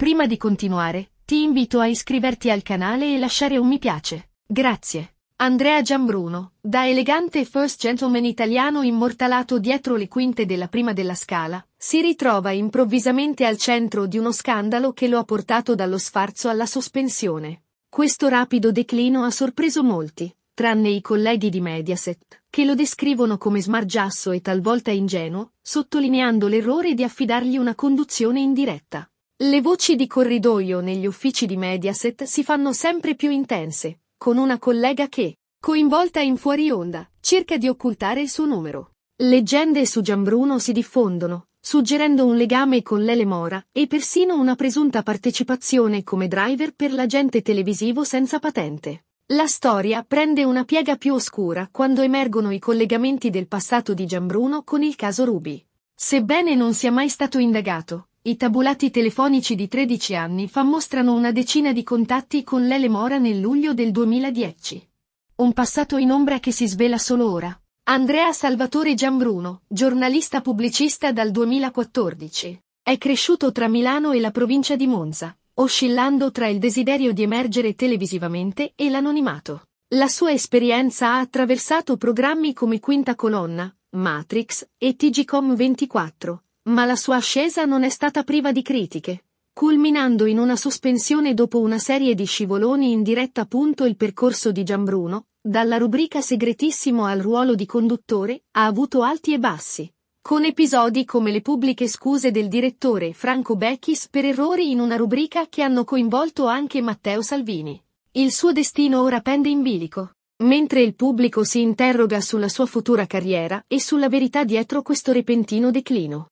Prima di continuare, ti invito a iscriverti al canale e lasciare un mi piace. Grazie. Andrea Giambruno, da elegante first gentleman italiano immortalato dietro le quinte della prima della scala, si ritrova improvvisamente al centro di uno scandalo che lo ha portato dallo sfarzo alla sospensione. Questo rapido declino ha sorpreso molti, tranne i colleghi di Mediaset, che lo descrivono come smargiasso e talvolta ingenuo, sottolineando l'errore di affidargli una conduzione in diretta. Le voci di corridoio negli uffici di Mediaset si fanno sempre più intense, con una collega che, coinvolta in fuori onda, cerca di occultare il suo numero. Leggende su Gianbruno si diffondono, suggerendo un legame con Lele Mora e persino una presunta partecipazione come driver per l'agente televisivo senza patente. La storia prende una piega più oscura quando emergono i collegamenti del passato di Gianbruno con il caso Ruby. Sebbene non sia mai stato indagato, i tabulati telefonici di 13 anni fa mostrano una decina di contatti con Lele Mora nel luglio del 2010. Un passato in ombra che si svela solo ora. Andrea Salvatore Giambruno, giornalista pubblicista dal 2014, è cresciuto tra Milano e la provincia di Monza, oscillando tra il desiderio di emergere televisivamente e l'anonimato. La sua esperienza ha attraversato programmi come Quinta Colonna, Matrix e TGCOM 24, ma la sua ascesa non è stata priva di critiche, culminando in una sospensione dopo una serie di scivoloni in diretta appunto il percorso di Gianbruno, dalla rubrica segretissimo al ruolo di conduttore, ha avuto alti e bassi, con episodi come le pubbliche scuse del direttore Franco Becchis per errori in una rubrica che hanno coinvolto anche Matteo Salvini. Il suo destino ora pende in bilico, mentre il pubblico si interroga sulla sua futura carriera e sulla verità dietro questo repentino declino.